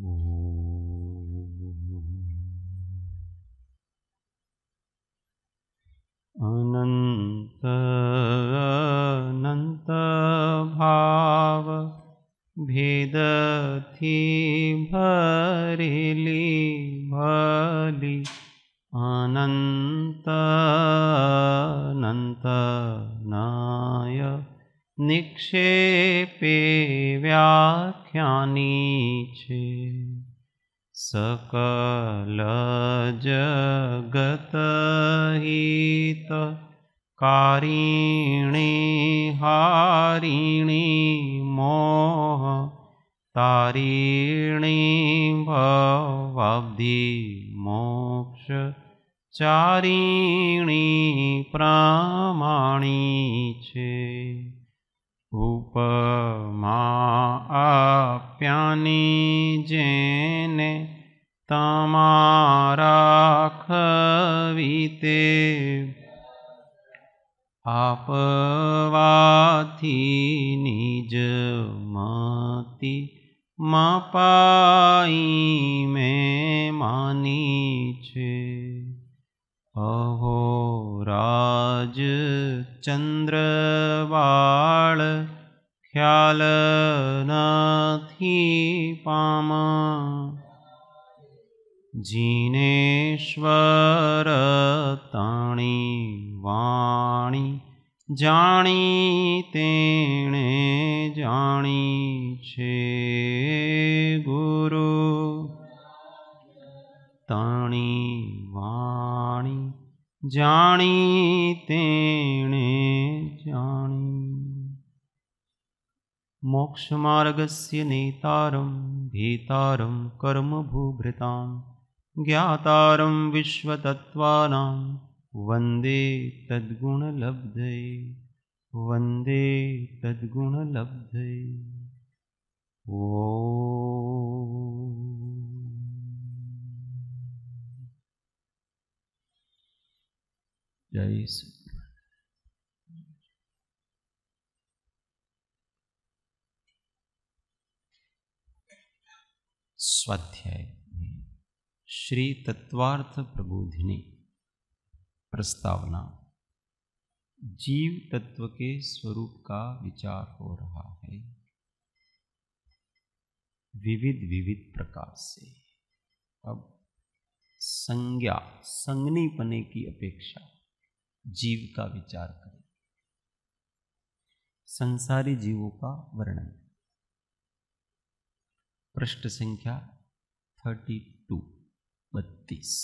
Mm-hmm. હારીણે હારીણે મોહ તારીણે ભવાબ્ધિ મોક્ષ ચારીણે પ્રામાણી છે ઉપમા આપ્યાની જેને તમારા ખવીતે આપવાથી નિજ મતિ મપાઈ મેં માની છે અહો રાજ ચંદ્રવાળ ખ્યાલ નથી પામા જીનેશ્વર તાણી વા जानी जानी छे गुरु तानी वाणी जाणीतेणे जाणी मोक्षमार्गस्य नेतारं भीतारं कर्मभूभृतां ज्ञातारं विश्वतत्त्वानां वन्दे तद्गुणलब्धये वन्दे तद्गुणलब्धये ओ जय स्वाध्याय श्री तत्वार्थ प्रबोधिनी प्रस्तावना जीव तत्व के स्वरूप का विचार हो रहा है विविध विविध प्रकार से अब संज्ञा संगनी पने की अपेक्षा जीव का विचार करें संसारी जीवों का वर्णन पृष्ठ संख्या थर्टी टू बत्तीस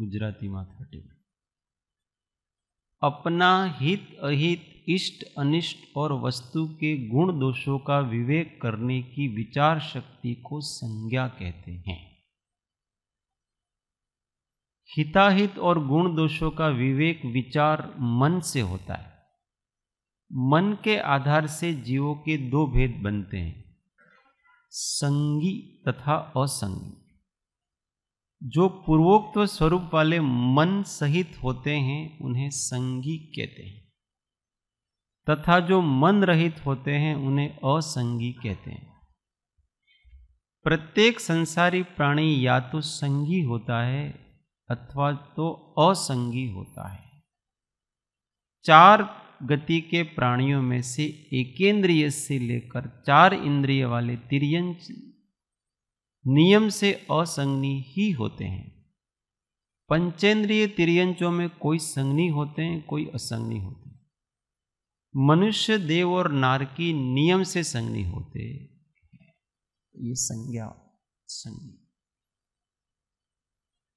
गुजराती में થર્ટી अपना हित अहित इष्ट अनिष्ट और वस्तु के गुण दोषों का विवेक करने की विचार शक्ति को संज्ञा कहते हैं हिताहित और गुण दोषों का विवेक विचार मन से होता है मन के आधार से जीवों के दो भेद बनते हैं संगी तथा असंगी जो पूर्वोक्त स्वरूप वाले मन सहित होते हैं उन्हें संगी कहते हैं तथा जो मन रहित होते हैं उन्हें असंगी कहते हैं प्रत्येक संसारी प्राणी या तो संगी होता है अथवा तो असंगी होता है चार गति के प्राणियों में से एकेंद्रिय से लेकर चार इंद्रिय वाले तिरयंज नियम से असंगनी ही होते हैं पंचेंद्रिय तिरियंचों में कोई संगनी होते हैं कोई असंगनी होते हैं मनुष्य देव और नारकी नियम से संगनी होते ये संज्ञा संज्ञा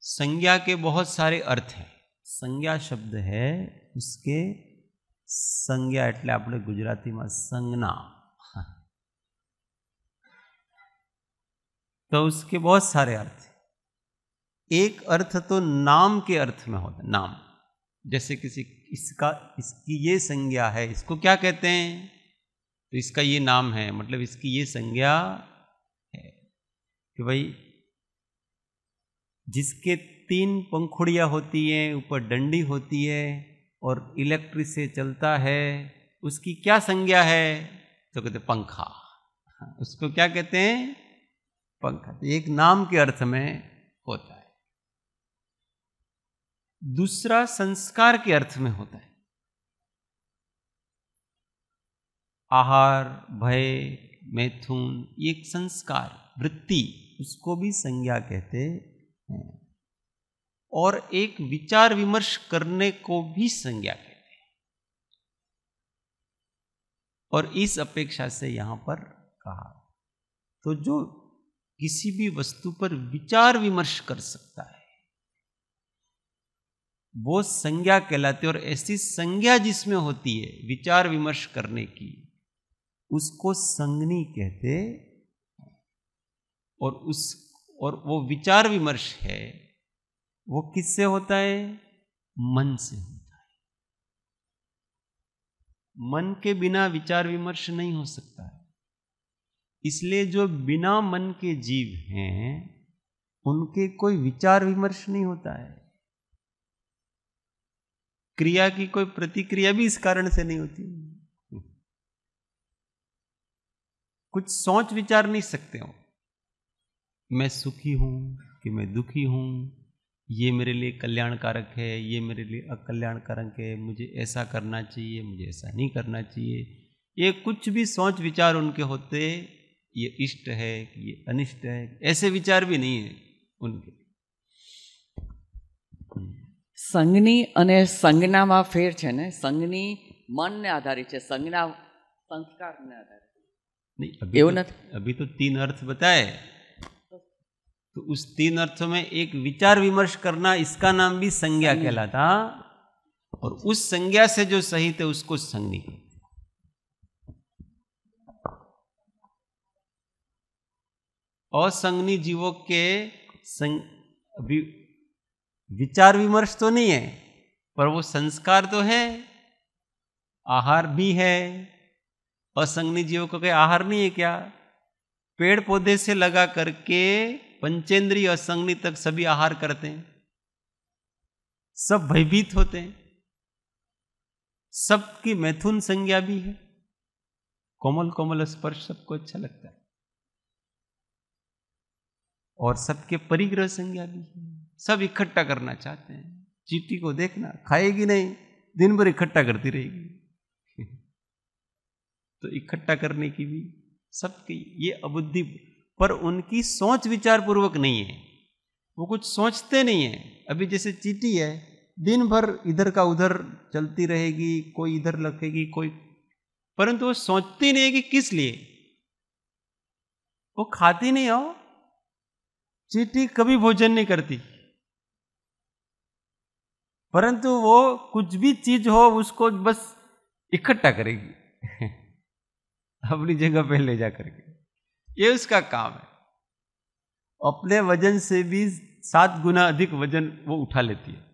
संज्ञा के बहुत सारे अर्थ हैं संज्ञा शब्द है उसके संज्ञा સંજ્ઞા अपने गुजराती में संज्ञा तो उसके बहुत सारे अर्थ एक अर्थ तो नाम के अर्थ में होता है नाम जैसे किसी इसका इसकी ये संज्ञा है इसको क्या कहते हैं तो इसका ये नाम है मतलब इसकी ये संज्ञा है कि भाई जिसके तीन पंखुड़ियाँ होती हैं ऊपर डंडी होती है और इलेक्ट्रिक से चलता है उसकी क्या संज्ञा है तो कहते पंखा हाँ, उसको क्या कहते हैं पंखा एक नाम के अर्थ में होता है दूसरा संस्कार के अर्थ में होता है आहार भय मैथुन एक संस्कार वृत्ति उसको भी संज्ञा कहते हैं और एक विचार विमर्श करने को भी संज्ञा कहते हैं और इस अपेक्षा से यहां पर कहा तो जो किसी भी वस्तु पर विचार विमर्श कर सकता है वो संज्ञा कहलाती है और ऐसी संज्ञा जिसमें होती है विचार विमर्श करने की उसको संगनी कहते और उस और वो विचार विमर्श है वो किससे होता है मन से होता है मन के बिना विचार विमर्श नहीं हो सकता है इसलिए जो बिना मन के जीव हैं उनके कोई विचार विमर्श नहीं होता है क्रिया की कोई प्रतिक्रिया भी इस कारण से नहीं होती कुछ सोच विचार नहीं सकते हो मैं सुखी हूं कि मैं दुखी हूं ये मेरे लिए कल्याणकारक है ये मेरे लिए अकल्याणकारक है मुझे ऐसा करना चाहिए मुझे ऐसा नहीं करना चाहिए ये कुछ भी सोच विचार उनके होते ये इष्ट है कि ये अनिष्ट है ऐसे विचार भी नहीं है उनके સંગની અને फेर ફેર संगनी मन ने आधारित है છે संस्कार ने आधारित नहीं अभी तो નથી अभी तो तीन अर्थ बताए तो उस तीन अर्थों में एक विचार विमर्श करना इसका नाम भी संज्ञा कहलाता और उस संज्ञा से जो सहित है उसको संज्ञी असंगनी जीवों के संग विचार विमर्श तो नहीं है पर वो संस्कार तो है आहार भी है असंगनी जीवों का कोई आहार नहीं है क्या पेड़ पौधे से लगा करके पंचेंद्रीय असंगनी तक सभी आहार करते हैं सब भयभीत होते हैं सबकी मैथुन संज्ञा भी है कोमल कोमल स्पर्श सबको अच्छा लगता है और सबके परिग्रह संज्ञा भी है सब इकट्ठा करना चाहते हैं चीटी को देखना खाएगी नहीं दिन भर इकट्ठा करती रहेगी तो इकट्ठा करने की भी सबकी ये अबुद्धि पर उनकी सोच विचार पूर्वक नहीं है वो कुछ सोचते नहीं है अभी जैसे चीटी है दिन भर इधर का उधर चलती रहेगी कोई इधर लगेगी कोई परंतु वो सोचती नहीं है कि किस लिए वो खाती नहीं हो चीटी कभी भोजन नहीं करती परंतु वो कुछ भी चीज हो उसको बस इकट्ठा करेगी अपनी जगह पे ले जा करके ये उसका काम है अपने वजन से भी सात गुना अधिक वजन वो उठा लेती है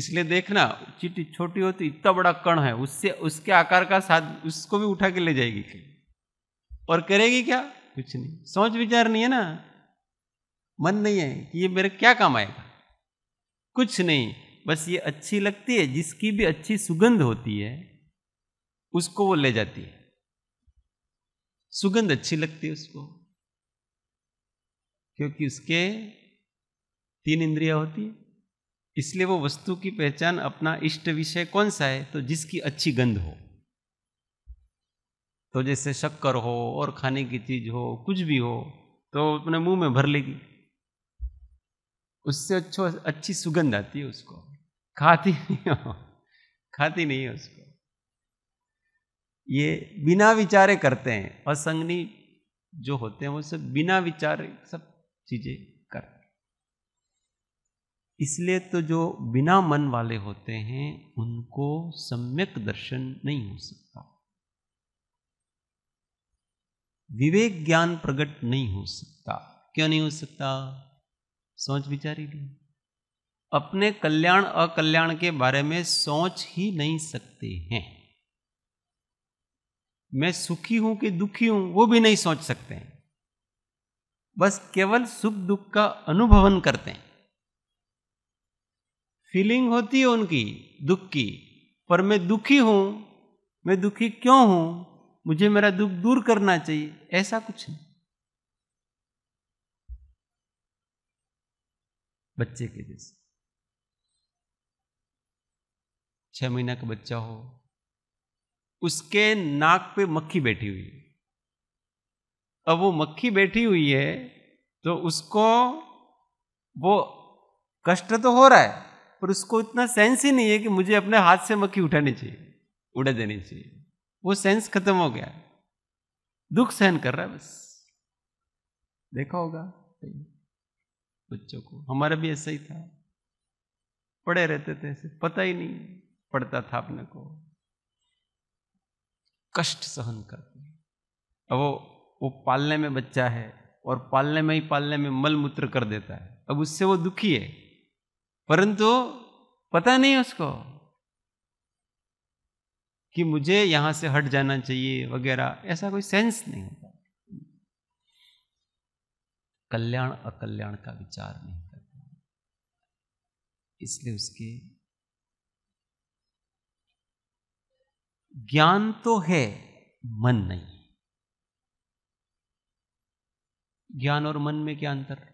इसलिए देखना चीटी छोटी होती इतना बड़ा कण है उससे उसके आकार का साथ उसको भी उठा के ले जाएगी और करेगी क्या कुछ नहीं सोच विचार नहीं है ना मन नहीं है कि ये मेरे क्या काम आएगा कुछ नहीं बस ये अच्छी लगती है जिसकी भी अच्छी सुगंध होती है उसको वो ले जाती है सुगंध अच्छी लगती है उसको क्योंकि उसके तीन इंद्रिया होती है इसलिए वो वस्तु की पहचान अपना इष्ट विषय कौन सा है तो जिसकी अच्छी गंध हो तो जैसे शक्कर हो और खाने की चीज हो कुछ भी हो तो अपने मुंह में भर लेगी उससे अच्छो अच्छी सुगंध आती है उसको खाती नहीं हो खाती नहीं है उसको ये बिना विचारे करते हैं असंगनी जो होते हैं वो सब बिना विचार सब चीजें करते इसलिए तो जो बिना मन वाले होते हैं उनको सम्यक दर्शन नहीं हो सकता विवेक ज्ञान प्रकट नहीं हो सकता क्यों नहीं हो सकता सोच विचारी नहीं अपने कल्याण अकल्याण के बारे में सोच ही नहीं सकते हैं मैं सुखी हूं कि दुखी हूं वो भी नहीं सोच सकते हैं बस केवल सुख दुख का अनुभवन करते हैं फीलिंग होती है उनकी दुख की पर मैं दुखी हूं मैं दुखी क्यों हूं मुझे मेरा दुख दूर करना चाहिए ऐसा कुछ नहीं बच्चे के जैसे छह महीना का बच्चा हो उसके नाक पे मक्खी बैठी हुई है अब वो मक्खी बैठी हुई है तो उसको वो कष्ट तो हो रहा है पर उसको इतना सेंस ही नहीं है कि मुझे अपने हाथ से मक्खी उठानी चाहिए उड़ा देनी चाहिए वो सेंस खत्म हो गया दुख सहन कर रहा है बस देखा होगा बच्चों को हमारा भी ऐसा ही था पढ़े रहते थे ऐसे पता ही नहीं पढ़ता था अपने को कष्ट सहन करते अब वो वो पालने में बच्चा है और पालने में ही पालने में मल मूत्र कर देता है अब उससे वो दुखी है परंतु पता नहीं उसको कि मुझे यहां से हट जाना चाहिए वगैरह ऐसा कोई सेंस नहीं होता कल्याण अकल्याण का विचार नहीं करता इसलिए उसके ज्ञान तो है मन नहीं ज्ञान और मन में क्या अंतर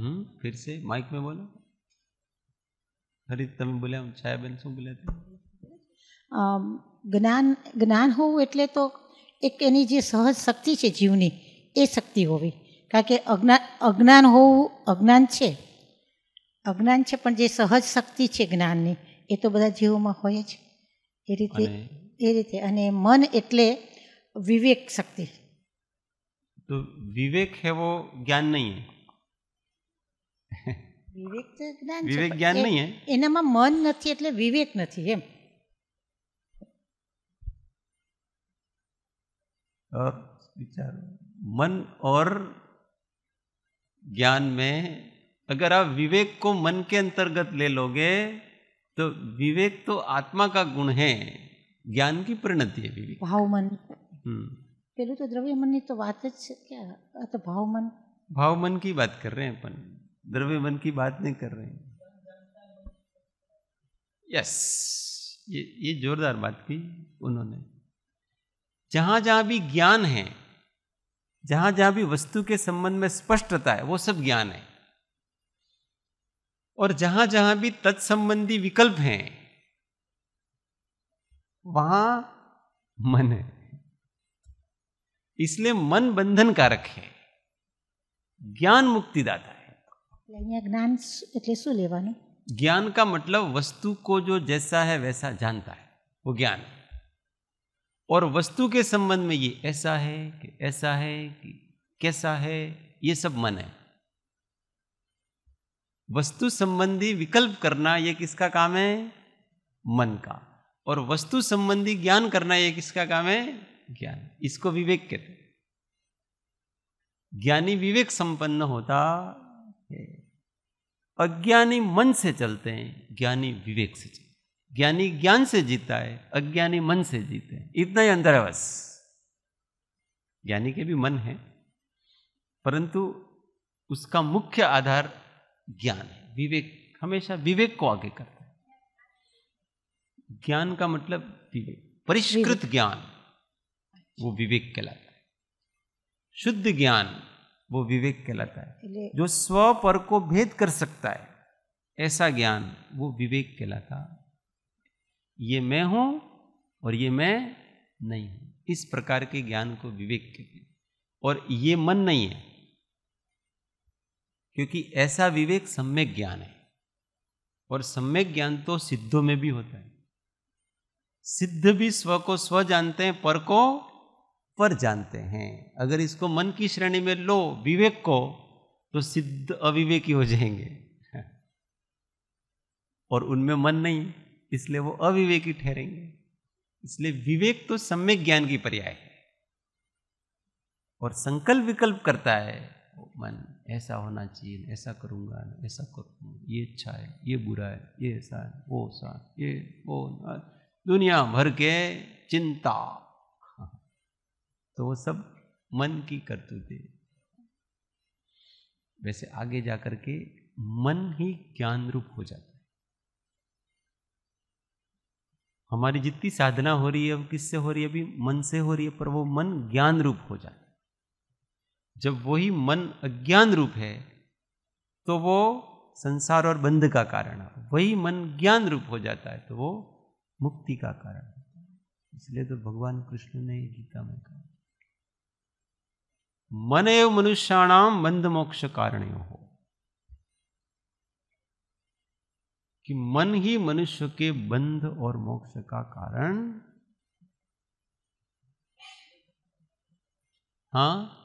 हम्म फिर से माइक में बोलो ફરી તમે બોલ્યા છાયાબેન શું બોલ્યા જ્ઞાન જ્ઞાન હોવું એટલે તો એક એની જે સહજ શક્તિ છે જીવની એ શક્તિ હોવી કારણ કે અજ્ઞાન અજ્ઞાન હોવું અજ્ઞાન છે અજ્ઞાન છે પણ જે સહજ શક્તિ છે જ્ઞાનની એ તો બધા જીવોમાં હોય જ એ રીતે એ રીતે અને મન એટલે વિવેક શક્તિ તો વિવેક હેવો જ્ઞાન નહીં વિવેક તો જ્ઞાન વિવેક જ્ઞાન નહીં હે એનામાં મન નથી એટલે વિવેક નથી એમ मन और ज्ञान में अगर आप विवेक को मन के अंतर्गत ले लोगे तो विवेक तो आत्मा का गुण है ज्ञान की परिणति है विवेक भाव मन पहले तो द्रव्य मन तो बात क्या तो भाव मन भाव मन की बात कर रहे हैं अपन द्रव्य मन की बात नहीं कर रहे हैं यस ये ये जोरदार बात की उन्होंने जहां जहां भी ज्ञान है जहां जहां भी वस्तु के संबंध में स्पष्टता है वो सब ज्ञान है और जहां जहां भी तत्संबंधी विकल्प हैं वहां मन है इसलिए मन बंधन कारक है ज्ञान मुक्तिदाता है ज्ञान ज्ञानस એટલે શું લેવાનું જ્ઞાન કા મતલબ વસ્તુ કો જો જેસા હે વેસા જાનતા હે વો જ્ઞાન ઓર વસ્તુ કે સંબંધ મે યે એસા હે કે એસા હે કે કેસા હે યે સબ મન હે વસ્તુ સંબંધી વિકલ્પ karna યે કિસકા કામ હે મન કા ઓર વસ્તુ સંબંધી જ્ઞાન karna યે કિસકા કામ હે જ્ઞાન ઇસકો વિવેક કહેતે છે જ્ઞાની વિવેક સંપન્ન હોતા હે अज्ञानी मन से चलते हैं ज्ञानी विवेक से चलते ज्ञानी ज्ञान से जीता है अज्ञानी मन से जीते हैं इतना ही अंदर है बस ज्ञानी के भी मन है परंतु उसका मुख्य आधार ज्ञान है विवेक हमेशा विवेक को आगे करता है ज्ञान का मतलब विवेक परिष्कृत ज्ञान वो विवेक कहलाता है शुद्ध ज्ञान वो विवेक कहलाता है जो स्व पर को भेद कर सकता है ऐसा ज्ञान वो विवेक कहलाता ये मैं हूं और ये मैं नहीं हूं इस प्रकार के ज्ञान को विवेक कहते हैं और ये मन नहीं है क्योंकि ऐसा विवेक सम्यक ज्ञान है और सम्यक ज्ञान तो सिद्धों में भी होता है सिद्ध भी स्व को स्व जानते हैं पर को पर जानते हैं अगर इसको मन की श्रेणी में लो विवेक को तो सिद्ध अविवेकी हो जाएंगे और उनमें मन नहीं इसलिए वो अविवेकी ठहरेंगे इसलिए विवेक तो सम्यक ज्ञान की पर्याय है और संकल्प विकल्प करता है मन ऐसा होना चाहिए ऐसा करूंगा ऐसा करूंगा ये अच्छा है ये बुरा है ये ऐसा है वो सा ये वो दुनिया भर के चिंता तो वो सब मन की करतूतें वैसे आगे जाकर के मन ही ज्ञान रूप हो जाता है हमारी जितनी साधना हो रही है वो किससे हो रही है अभी मन से हो रही है पर वो मन ज्ञान रूप हो जाता है जब वही मन अज्ञान रूप है तो वो संसार और बंध का कारण है वही मन ज्ञान रूप हो जाता है तो वो मुक्ति का कारण है इसलिए तो भगवान कृष्ण ने गीता में कहा मन एवं मनुष्याणाम मंद मोक्ष कारण हो कि मन ही मनुष्य के बंध और मोक्ष का कारण हाँ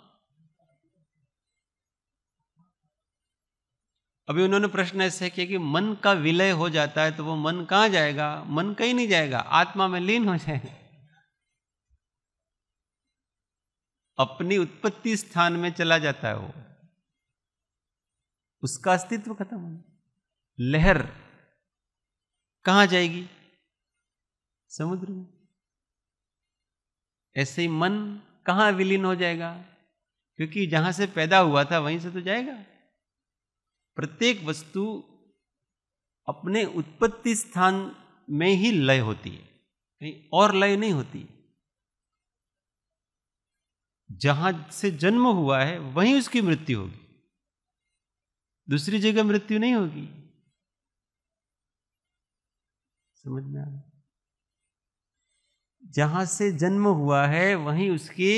अभी उन्होंने प्रश्न ऐसे किया कि मन का विलय हो जाता है तो वो मन कहाँ जाएगा मन कहीं नहीं जाएगा आत्मा में लीन हो जाएगा अपनी उत्पत्ति स्थान में चला जाता है वो उसका अस्तित्व खत्म हो लहर कहां जाएगी समुद्र में ऐसे ही मन कहां विलीन हो जाएगा क्योंकि जहां से पैदा हुआ था वहीं से तो जाएगा प्रत्येक वस्तु अपने उत्पत्ति स्थान में ही लय होती है कहीं और लय नहीं होती जहां से जन्म हुआ है वहीं उसकी मृत्यु होगी दूसरी जगह मृत्यु नहीं होगी समझ में आ जहां से जन्म हुआ है वहीं उसकी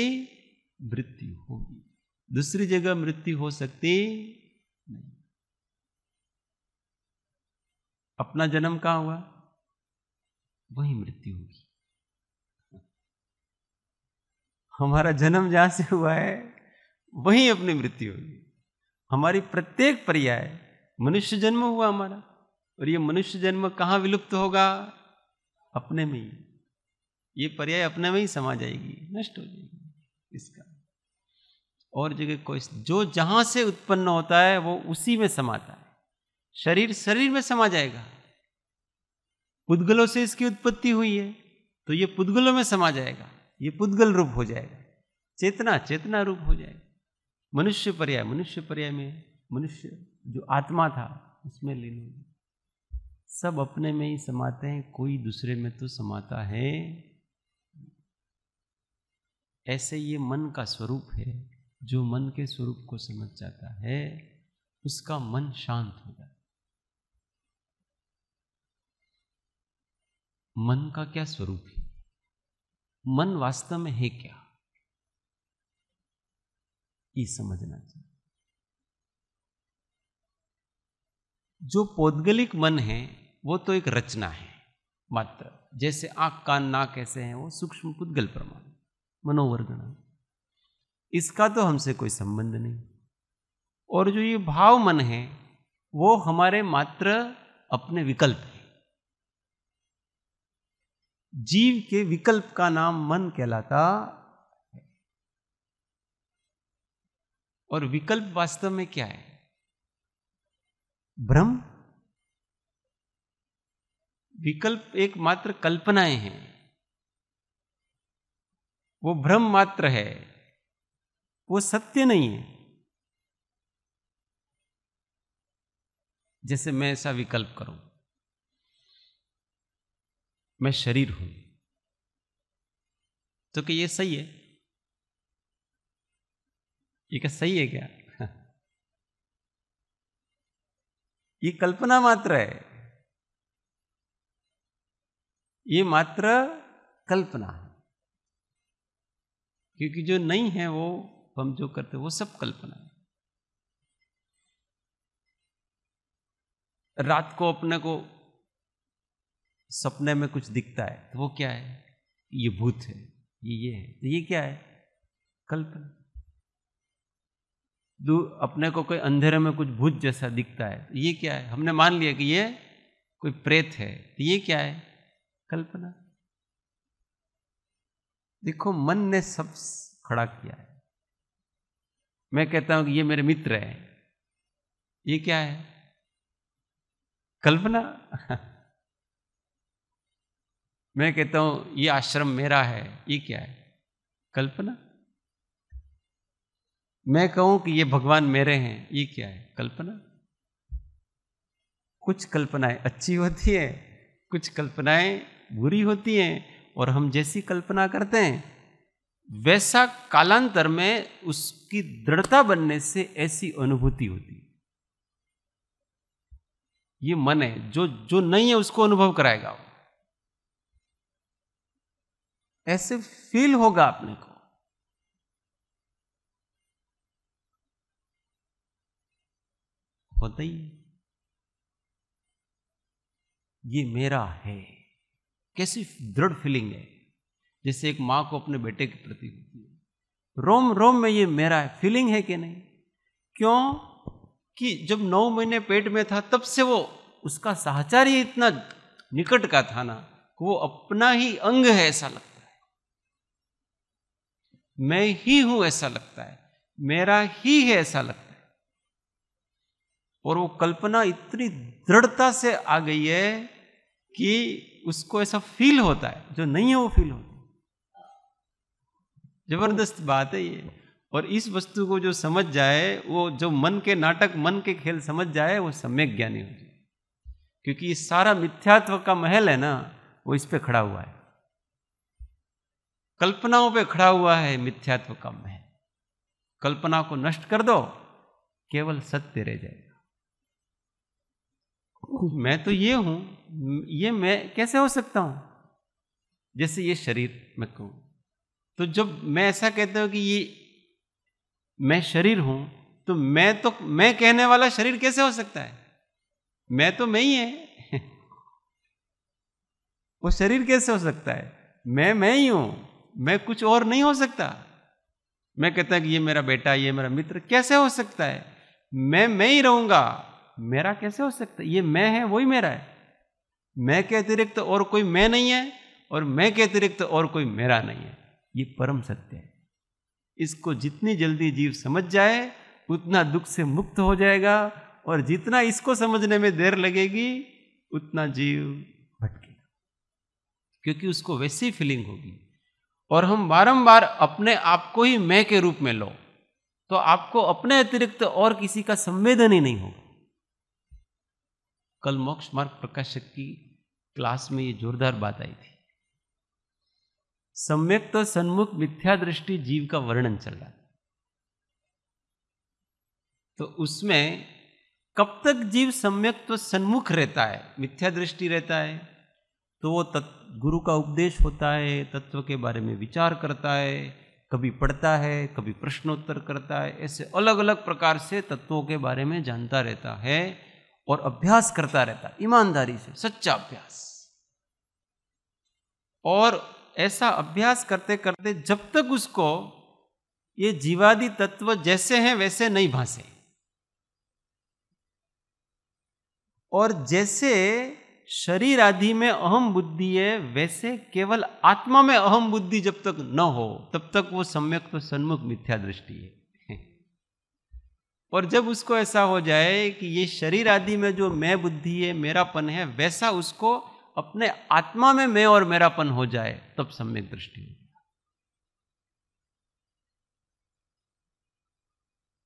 मृत्यु होगी दूसरी जगह मृत्यु हो सकती नहीं अपना जन्म कहां हुआ वहीं मृत्यु होगी हमारा जन्म जहाँ से हुआ है वहीं अपनी मृत्यु होगी हमारी प्रत्येक पर्याय मनुष्य जन्म हुआ हमारा और ये मनुष्य जन्म कहाँ विलुप्त होगा अपने में ही ये पर्याय अपने में ही समा जाएगी नष्ट हो जाएगी इसका और जगह कोई जो जहाँ से उत्पन्न होता है वो उसी में समाता है शरीर शरीर में समा जाएगा पुद्गलों से इसकी उत्पत्ति हुई है तो ये पुद्गलों में समा जाएगा ये पुद्गल रूप हो जाएगा चेतना चेतना रूप हो जाएगा मनुष्य पर्याय मनुष्य पर्याय में मनुष्य जो आत्मा था उसमें लीन हो सब अपने में ही समाते हैं कोई दूसरे में तो समाता है ऐसे ये मन का स्वरूप है जो मन के स्वरूप को समझ जाता है उसका मन शांत हो जाता है मन का क्या स्वरूप है मन वास्तव में है क्या ये समझना चाहिए जो पौद्गलिक मन है वो तो एक रचना है मात्र जैसे आंख कान नाक कैसे हैं वो सूक्ष्म पुद्गल प्रमाण मनोवर्गणा इसका तो हमसे कोई संबंध नहीं और जो ये भाव मन है वो हमारे मात्र अपने विकल्प है जीव के विकल्प का नाम मन कहलाता है और विकल्प वास्तव में क्या है भ्रम विकल्प एक मात्र कल्पनाएं हैं वो भ्रम मात्र है वो सत्य नहीं है जैसे मैं ऐसा विकल्प करूं मैं शरीर हूं तो कि ये सही है ये क्या सही है क्या ये कल्पना मात्र है ये मात्र कल्पना है क्योंकि जो नहीं है वो हम जो करते वो सब कल्पना है रात को अपने को सपने में कुछ दिखता है तो वो क्या है ये भूत है ये ये है तो ये क्या है कल्पना अपने को कोई अंधेरे में कुछ भूत जैसा दिखता है तो ये क्या है हमने मान लिया कि ये कोई प्रेत है तो ये क्या है कल्पना देखो मन ने सब खड़ा किया है मैं कहता हूं कि ये मेरे मित्र हैं ये क्या है कल्पना मैं कहता हूं ये आश्रम मेरा है ये क्या है कल्पना मैं कहूं कि ये भगवान मेरे हैं ये क्या है कल्पना कुछ कल्पनाएं अच्छी होती है कुछ कल्पनाएं बुरी होती हैं और हम जैसी कल्पना करते हैं वैसा कालांतर में उसकी दृढ़ता बनने से ऐसी अनुभूति होती है ये मन है जो जो नहीं है उसको अनुभव कराएगा वो ऐसे फील होगा आपने को होता ही ये मेरा है कैसी दृढ़ फीलिंग है जैसे एक मां को अपने बेटे के प्रति होती है रोम रोम में ये मेरा है फीलिंग है कि नहीं क्यों कि जब नौ महीने पेट में था तब से वो उसका सहचार ही इतना निकट का था ना वो अपना ही अंग है ऐसा लगता मैं ही हूं ऐसा लगता है मेरा ही है ऐसा लगता है और वो कल्पना इतनी दृढ़ता से आ गई है कि उसको ऐसा फील होता है जो नहीं है वो फील होता है जबरदस्त बात है ये और इस वस्तु को जो समझ जाए वो जो मन के नाटक मन के खेल समझ जाए वो सम्यक ज्ञानी हो जाए क्योंकि ये सारा मिथ्यात्व का महल है ना वो इस पे खड़ा हुआ है कल्पनाओं पे खड़ा हुआ है मिथ्यात्व कम है कल्पना को नष्ट कर दो केवल सत्य रह जाएगा मैं तो ये हूं ये मैं कैसे हो सकता हूं जैसे ये शरीर मैं कहूं तो जब मैं ऐसा कहता हूं कि ये मैं शरीर हूं तो मैं तो मैं कहने वाला शरीर कैसे हो सकता है मैं तो मैं ही है वो शरीर कैसे हो सकता है मैं मैं ही हूं मैं कुछ और नहीं हो सकता मैं कहता कि ये मेरा बेटा ये मेरा मित्र कैसे हो सकता है मैं मैं ही रहूंगा मेरा कैसे हो सकता है ये मैं है वही मेरा है मैं के अतिरिक्त तो और कोई मैं नहीं है और मैं के अतिरिक्त तो और कोई मेरा नहीं है ये परम सत्य है इसको जितनी जल्दी जीव समझ जाए उतना दुख से मुक्त हो जाएगा और जितना इसको समझने में देर लगेगी उतना जीव भटकेगा क्योंकि उसको वैसी फीलिंग होगी और हम बारंबार अपने आप को ही मैं के रूप में लो तो आपको अपने अतिरिक्त और किसी का संवेदन ही नहीं होगा कल मोक्ष मार्ग प्रकाशक की क्लास में ये जोरदार बात आई थी सम्यक तो सन्मुख मिथ्या दृष्टि जीव का वर्णन चल रहा था तो उसमें कब तक जीव सम्यक तो सन्मुख रहता है मिथ्या दृष्टि रहता है तो वो तत्व गुरु का उपदेश होता है तत्व के बारे में विचार करता है कभी पढ़ता है कभी प्रश्नोत्तर करता है ऐसे अलग अलग प्रकार से तत्वों के बारे में जानता रहता है और अभ्यास करता रहता है ईमानदारी से सच्चा अभ्यास और ऐसा अभ्यास करते करते जब तक उसको ये जीवादि तत्व जैसे हैं वैसे नहीं भासे और जैसे शरीर आदि में अहम बुद्धि है वैसे केवल आत्मा में अहम बुद्धि जब तक न हो तब तक वो सम्यक तो सन्मुख मिथ्या दृष्टि है और जब उसको ऐसा हो जाए कि ये शरीर आदि में जो मैं बुद्धि है मेरापन है वैसा उसको अपने आत्मा में मैं और मेरापन हो जाए तब सम्यक दृष्टि हो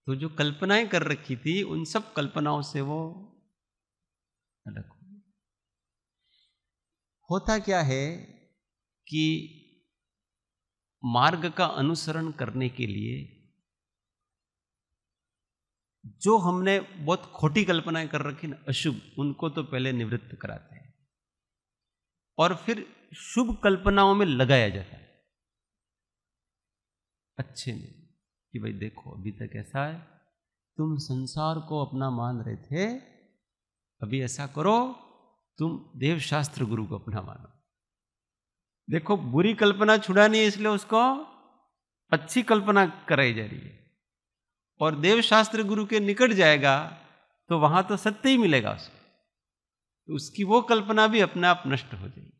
तो जो कल्पनाएं कर रखी थी उन सब कल्पनाओं से वो अलग होता क्या है कि मार्ग का अनुसरण करने के लिए जो हमने बहुत खोटी कल्पनाएं कर रखी ना अशुभ उनको तो पहले निवृत्त कराते हैं और फिर शुभ कल्पनाओं में लगाया जाता है अच्छे में कि भाई देखो अभी तक ऐसा है तुम संसार को अपना मान रहे थे अभी ऐसा करो तुम देवशास्त्र गुरु को अपना मानो देखो बुरी कल्पना छुड़ानी है इसलिए उसको अच्छी कल्पना कराई जा रही है और देवशास्त्र गुरु के निकट जाएगा तो वहां तो सत्य ही मिलेगा उसको तो उसकी वो कल्पना भी अपने आप नष्ट हो जाएगी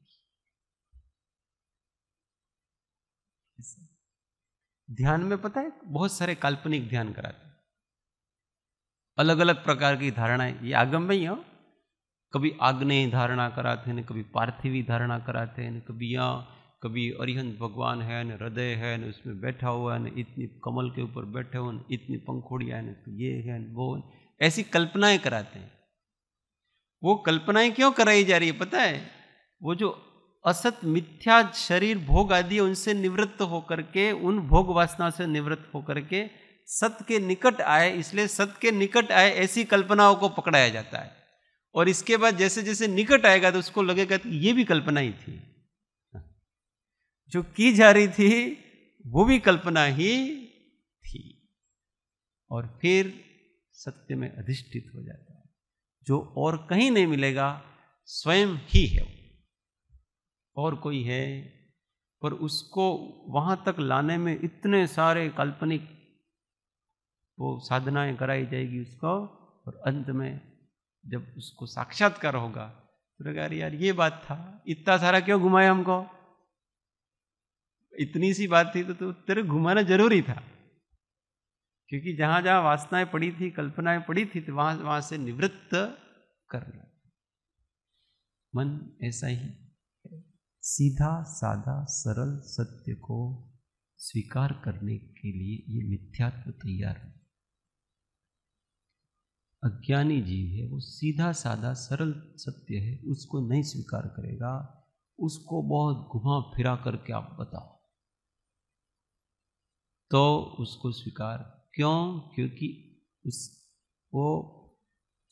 ध्यान में पता है बहुत सारे काल्पनिक ध्यान कराते अलग अलग प्रकार की धारणाएं ये आगम में ही हो कभी आग्नेय धारणा कराते हैं कभी पार्थिवी धारणा कराते हैं कभी यहाँ कभी अरिहंत भगवान है न हृदय है न उसमें बैठा हुआ है न इतनी कमल के ऊपर बैठे हुए इतनी पंखोड़िया है न ये है न वो ऐसी कल्पनाएं कराते हैं वो कल्पनाएं क्यों कराई जा रही है पता है वो जो असत मिथ्या शरीर भोग आदि है उनसे निवृत्त होकर के उन भोग वासना से निवृत्त होकर के सत के निकट आए इसलिए सत के निकट आए ऐसी कल्पनाओं को पकड़ाया जाता है और इसके बाद जैसे जैसे निकट आएगा तो उसको लगेगा कि ये भी कल्पना ही थी जो की जा रही थी वो भी कल्पना ही थी और फिर सत्य में अधिष्ठित हो जाता है जो और कहीं नहीं मिलेगा स्वयं ही है वो और कोई है पर उसको वहां तक लाने में इतने सारे काल्पनिक वो साधनाएं कराई जाएगी उसको और अंत में जब उसको साक्षात्कार होगा तो कह यार ये बात था इतना सारा क्यों घुमाया हमको इतनी सी बात थी तो, तो तेरे घुमाना जरूरी था क्योंकि जहां जहां वासनाएं पड़ी थी कल्पनाएं पड़ी थी तो वहां वहां से निवृत्त करना मन ऐसा ही सीधा साधा सरल सत्य को स्वीकार करने के लिए ये मिथ्यात्व तैयार है अज्ञानी जीव है वो सीधा साधा सरल सत्य है उसको नहीं स्वीकार करेगा उसको बहुत घुमा फिरा करके आप बताओ तो उसको स्वीकार क्यों क्योंकि उस वो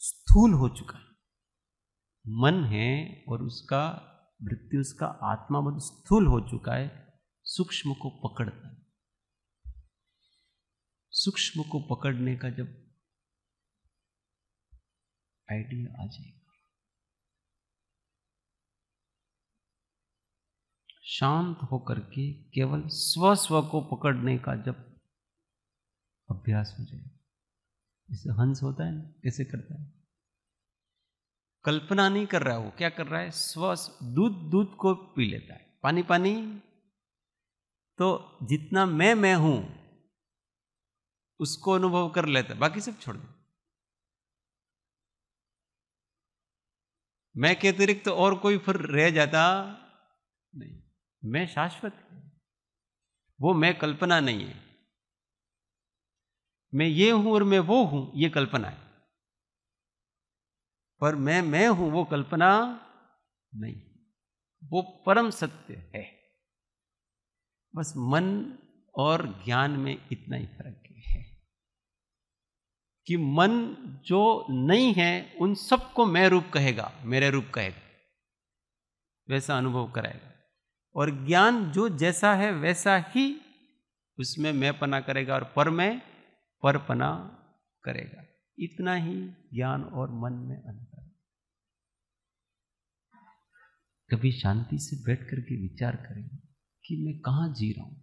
स्थूल हो चुका है मन है और उसका वृत्ति उसका आत्मा बहुत स्थूल हो चुका है सूक्ष्म को पकड़ता है सूक्ष्म को पकड़ने का जब आइडिया आ जाएगा शांत होकर के केवल स्व स्व को पकड़ने का जब अभ्यास हो जाए जैसे हंस होता है ना कैसे करता है कल्पना नहीं कर रहा है वो क्या कर रहा है स्व दूध दूध को पी लेता है पानी पानी तो जितना मैं मैं हूं उसको अनुभव कर लेता है बाकी सब छोड़ दो मैं के अतिरिक्त तो और कोई फिर रह जाता नहीं मैं शाश्वत वो मैं कल्पना नहीं है मैं ये हूं और मैं वो हूं ये कल्पना है पर मैं मैं हूं वो कल्पना नहीं वो परम सत्य है बस मन और ज्ञान में इतना ही फर्क कि मन जो नहीं है उन सबको मैं रूप कहेगा मेरे रूप कहेगा वैसा अनुभव कराएगा और ज्ञान जो जैसा है वैसा ही उसमें मैं पना करेगा और पर मैं पर पना करेगा इतना ही ज्ञान और मन में अंतर कभी शांति से बैठ करके विचार करें कि मैं कहां जी रहा हूं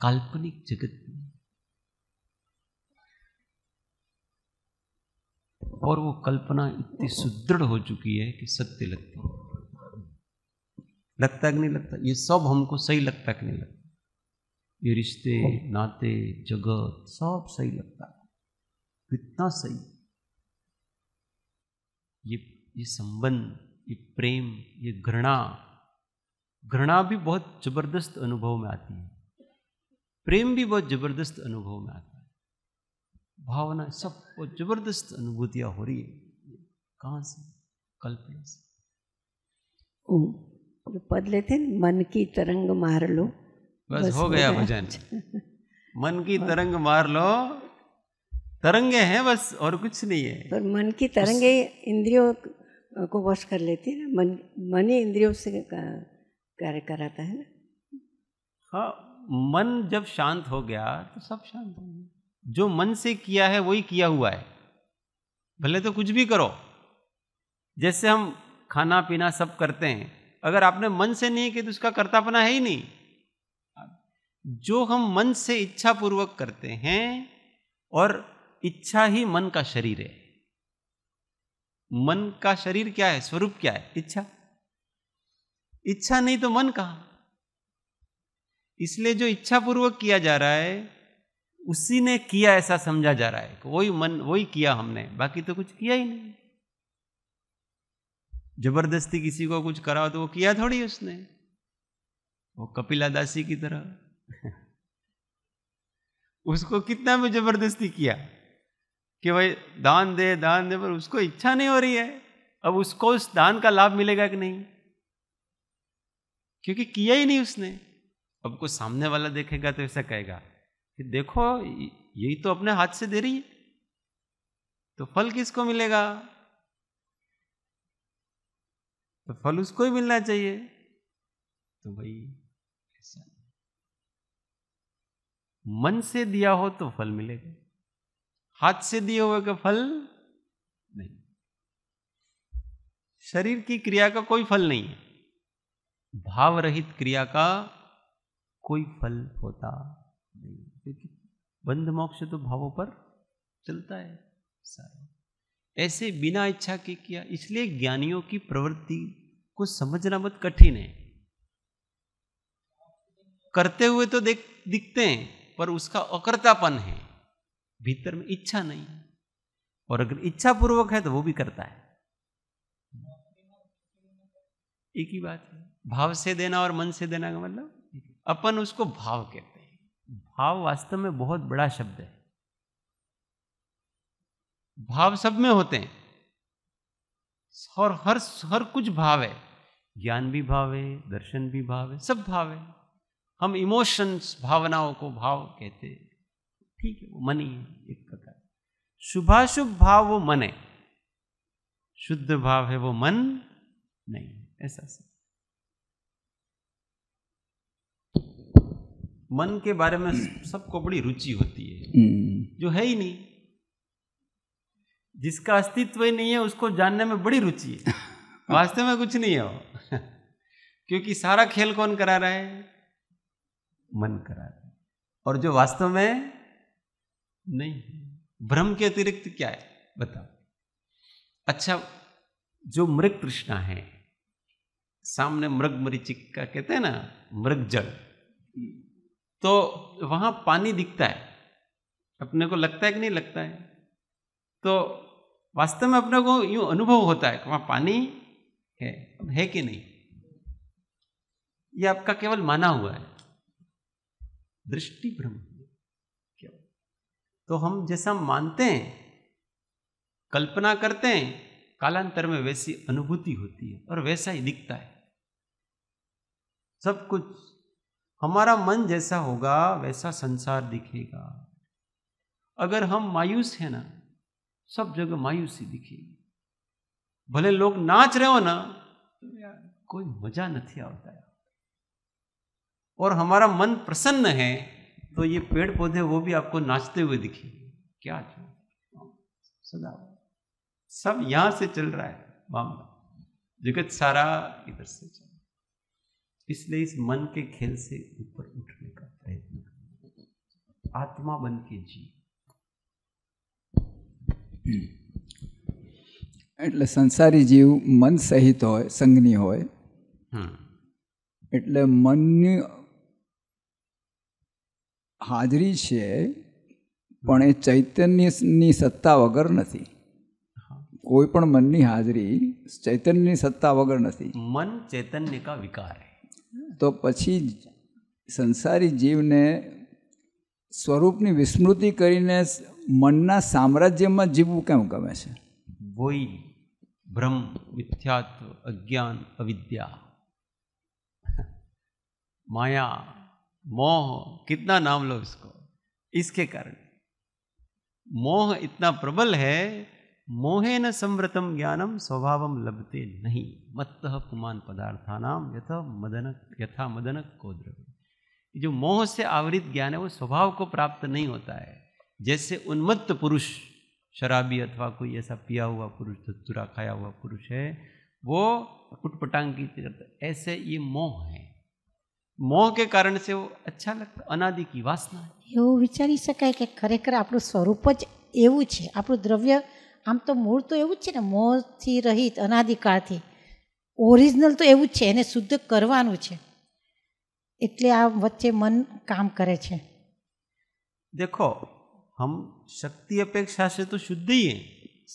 काल्पनिक जगत में और वो कल्पना इतनी सुदृढ़ हो चुकी है कि सत्य लगती है लगता कि नहीं लगता ये सब हमको सही लगता कि नहीं लगता ये रिश्ते नाते जगत सब सही लगता है कितना सही ये ये संबंध ये प्रेम ये घृणा घृणा भी बहुत जबरदस्त अनुभव में आती है प्रेम भी बहुत जबरदस्त अनुभव में आता है भावना सबको जबरदस्त अनुभूतियां हो रही है कहाँ से कल्पना से जो पद लेते हैं मन की तरंग मार लो बस, बस हो गया भजन मन की तरंग मार लो तरंगे हैं बस और कुछ नहीं है पर मन की तरंगे इंद्रियों को वश कर लेती है ना मन मन ही इंद्रियों से कार्य कराता है ना हाँ मन जब शांत हो गया तो सब शांत हो गया जो मन से किया है वही किया हुआ है भले तो कुछ भी करो जैसे हम खाना पीना सब करते हैं अगर आपने मन से नहीं किया तो उसका कर्तापना है ही नहीं जो हम मन से इच्छा पूर्वक करते हैं और इच्छा ही मन का शरीर है मन का शरीर क्या है स्वरूप क्या है इच्छा इच्छा नहीं तो मन कहा इसलिए जो इच्छा पूर्वक किया जा रहा है उसी ने किया ऐसा समझा जा रहा है वही मन वही किया हमने बाकी तो कुछ किया ही नहीं जबरदस्ती किसी को कुछ कराओ तो वो किया थोड़ी उसने वो कपिला दासी की तरह उसको कितना भी जबरदस्ती किया कि भाई दान दे दान दे पर उसको इच्छा नहीं हो रही है अब उसको उस दान का लाभ मिलेगा कि नहीं क्योंकि किया ही नहीं उसने अब को सामने वाला देखेगा तो ऐसा कहेगा कि देखो यही तो अपने हाथ से दे रही है तो फल किसको मिलेगा तो फल उसको ही मिलना चाहिए तो भाई ऐसा मन से दिया हो तो फल मिलेगा हाथ से दिए हुए का फल नहीं शरीर की क्रिया का कोई फल नहीं है भाव रहित क्रिया का कोई फल होता क्योंकि बंध मोक्ष तो भावों पर चलता है सारा ऐसे बिना इच्छा के किया इसलिए ज्ञानियों की प्रवृत्ति को समझना बहुत कठिन है करते हुए तो देख दिखते हैं पर उसका अकर्तापन है भीतर में इच्छा नहीं है और अगर इच्छा पूर्वक है तो वो भी करता है एक ही बात है भाव से देना और मन से देना का मतलब अपन उसको भाव कहते हैं भाव वास्तव में बहुत बड़ा शब्द है भाव सब में होते हैं और हर हर कुछ भाव है ज्ञान भी भाव है दर्शन भी भाव है सब भाव है हम इमोशंस भावनाओं को भाव कहते हैं ठीक है वो मन ही है एक प्रकार शुभाशुभ भाव वो मन है शुद्ध भाव है वो मन नहीं ऐसा सब मन के बारे में सबको बड़ी रुचि होती है हम्म। जो है ही नहीं जिसका अस्तित्व ही नहीं है उसको जानने में बड़ी रुचि है वास्तव में कुछ नहीं है वो क्योंकि सारा खेल कौन करा रहा है मन करा रहा है और जो वास्तव में नहीं भ्रम के अतिरिक्त क्या है बताओ अच्छा जो मृग तृष्णा है सामने मृग मरीचिका कहते हैं ना मृग जड़ तो वहाँ पानी दिखता है अपने को लगता है कि नहीं लगता है तो वास्तव में अपने को यूं अनुभव होता है कि वहाँ पानी है है कि नहीं ये आपका केवल माना हुआ है दृष्टि भ्रम तो हम जैसा मानते हैं कल्पना करते हैं कालांतर में वैसी अनुभूति होती है और वैसा ही दिखता है सब कुछ हमारा मन जैसा होगा वैसा संसार दिखेगा अगर हम मायूस हैं ना सब जगह मायूसी दिखेगी भले लोग नाच रहे हो ना तो यार कोई मजा नहीं आता है और हमारा मन प्रसन्न है तो ये पेड़ पौधे वो भी आपको नाचते हुए दिखेंगे क्या सदा सब यहां से चल रहा है मामला जगत सारा इधर से चल इसलिए इस मन के खेल से ऊपर उठने का प्रयत्न आत्मा बन के जी એટલે સંસારી જીવ મન સહિત હોય સંગની હોય એટલે મનની હાજરી છે પણ એ ચૈતન્યની સત્તા વગર નથી કોઈ પણ મનની હાજરી ચૈતન્યની સત્તા વગર નથી મન ચૈતન્ય કા વિકાર હે તો પછી સંસારી જીવને સ્વરૂપની વિસ્મૃતિ કરીને મનના સામ્રાજ્યમાં જીવવું કેમ ગમે છે વોઈ ભ્રમ મિથ્યાત્વ અજ્ઞાન અવિદ્યા માયા મોહ કિતના નામ लो इसको इसके કારણે મોહ इतना પ્રબલ હૈ मोहेन संवृतम ज्ञानम स्वभावम लभते नहीं मत्त पुमान पदार्थानाम यथा मदनक यथा मदनक को द्रव्य जो मोह से आवृत ज्ञान है वो स्वभाव को प्राप्त नहीं होता है जैसे उन्मत्त पुरुष शराबी अथवा कोई ऐसा पिया हुआ पुरुष धतुरा खाया हुआ पुरुष है वो कुटपटांग की ऐसे ये मोह है मोह के कारण से वो अच्छा लगता अनादि की वासना એવું વિચારી શકાય કે ખરેખર આપણું સ્વરૂપ आप એવું છે આપણું આમ તો મૂળ તો એવું જ છે ને મોહથી રહિત અનાદિકાળથી ઓરિજિનલ તો એવું જ છે એને શુદ્ધ કરવાનું છે એટલે આ વચ્ચે મન કામ કરે છે દેખો હમ શક્તિ અપેક્ષા છે તો શુદ્ધ હી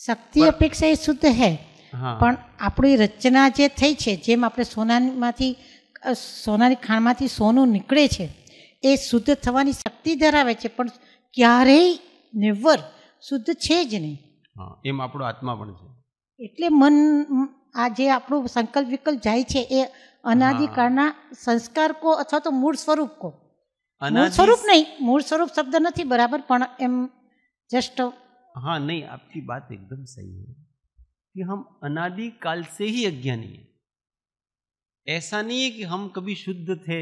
શક્તિ અપેક્ષા એ શુદ્ધ હે પણ આપણી રચના જે થઈ છે જેમ આપણે સોનામાંથી સોનાની ખાણમાંથી સોનું નીકળે છે એ શુદ્ધ થવાની શક્તિ ધરાવે છે પણ ક્યારેય નેવર શુદ્ધ છે જ નહીં અં એમ આપણો આત્મા પણ છે એટલે મન આ જે આપણો સંકલ્પ વિકલ જાય છે એ अनादि કારણે સંસ્કાર કો અથવા તો મૂળ સ્વરૂપ કો મૂળ સ્વરૂપ નહીં મૂળ સ્વરૂપ શબ્દ નથી બરાબર પણ એમ જસ્ટ હા નહીં આપની વાત એકદમ સહી છે કે હમ अनादि કાલ સે હી અજ્ઞાની એસા નહીં કે હમ કભી શુદ્ધ થે